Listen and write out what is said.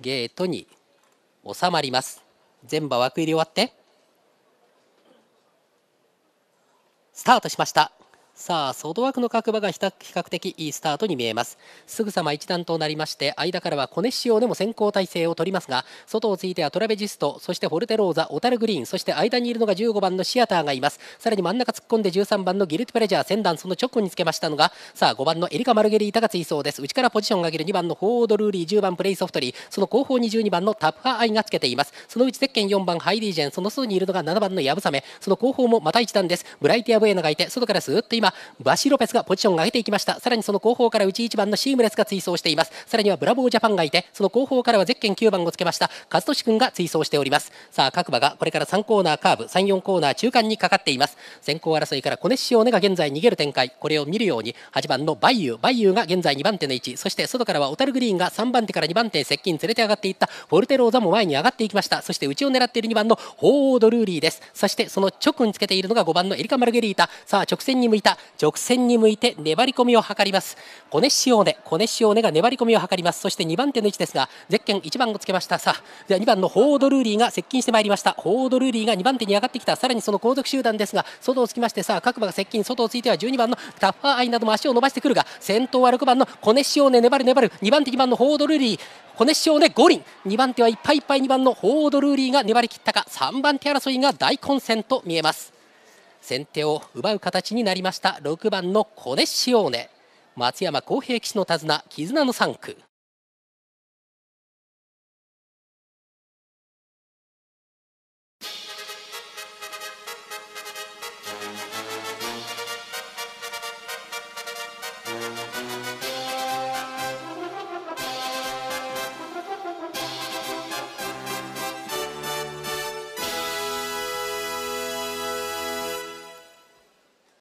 ゲートに収まります全場枠入り終わってスタートしましたさあ、外枠の各馬が比較的いいスタートに見えます。すぐさま一段となりまして、間からはコネシオでも先行体制を取りますが、外をついてはトラベジスト、そしてフォルテローザ、オタルグリーン、そして間にいるのが15番のシアターがいます。さらに真ん中突っ込んで13番のギルティプレジャー、センダン、その直後につけましたのが、さあ、5番のエリカ・マルゲリータが追走です。内からポジションを上げる2番のフォード・ルーリー、10番プレイソフトリー、その後方に12番のタプハ・アイがつけています。そのうちゼッケン4番ハイリージェン、その外にいるのが7番のヤブサメ、その後方もまた一段です。ブライティア・ブエナがいて、外からスーッと今、今、バシロペスがポジションを上げていきました。さらにその後方から内1番のシームレスが追走しています。さらにはブラボージャパンがいて、その後方からはゼッケン9番をつけました、和俊君が追走しております。さあ、各馬がこれから3コーナーカーブ、3、4コーナー中間にかかっています。先行争いからコネッシオネが現在逃げる展開、これを見るように、8番のバイユー、バイユーが現在2番手の位置、そして外からはオタルグリーンが3番手から2番手に接近連れて上がっていった、フォルテローザも前に上がっていきました。そして内を狙っている2番のホードルーリーです。そしてその直につけているのが5番のエリカ・マルゲリータ。さあ、直線に向いた直線に向いて粘り込みを図りますコネシオネコネシオーネが粘り込みを図りますそして2番手の位置ですがゼッケン1番をつけましたさあでは2番のホードルーリーが接近してまいりましたホードルーリーが2番手に上がってきたさらにその後続集団ですが外をつきましてさあ各馬が接近外をついては12番のタッファーアイなども足を伸ばしてくるが先頭は6番のコネシオーネ粘る粘る2番手2番のホードルーリーコネシオーネ5輪2番手はいっぱいいっぱい2番のホードルーリーが粘り切ったか3番手争いが大混戦と見えます。先手を奪う形になりました6番のコネッシオーネ松山公平騎士の手綱絆の3区